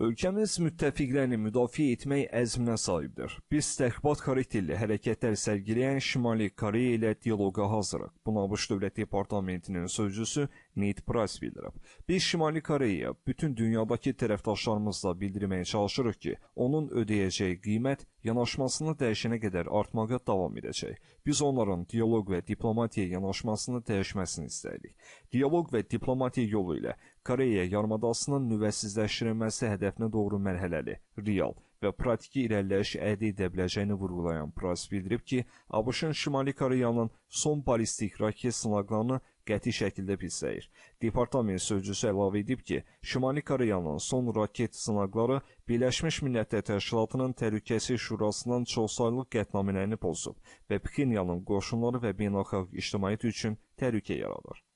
Ölkəmiz müttəfiqlərini müdafiə etmək əzminə sahibdir. Biz təxribat xarakterli hərəkətlər sərgiləyən Şimali Koreya ilə dialoqa hazırıq. Bunu ABŞ Dövlət Departamentinin sözcüsü Ned Price bildirib. Biz Şimali Koreyaya bütün dünyadakı tərəfdaşlarımızla bildirməyə çalışırıq ki, onun ödəyəcəyi qiymət yanaşmasını dəyişənə qədər artmağa davam edəcək. Biz onların dialoq və diplomatiyaya yanaşmasını dəyişməsini istəyirik. Dialoq və diplomatiya yolu ilə Koreya yarımadasının nüvəsizləşdirilməsi hədəfinə doğru mərhələli, real və praktiki irəliləyiş əldə edə biləcəyini vurğulayan Pras bildirib ki, ABŞ-ın Şimali Koreyanın son ballistik raket sınaqlarını qəti şəkildə pisləyir. Departament sözçüsü əlavə edib ki, Şimali Koreyanın son raket sınaqları Birləşmiş Millətlər Təşkilatının Təhlükəsizlik Şurasının çoxsaylı qətnamələrini pozub və Pxenyanın qoşunları və beynəlxalq ictimaiyyət üçün təhlükə yaradır.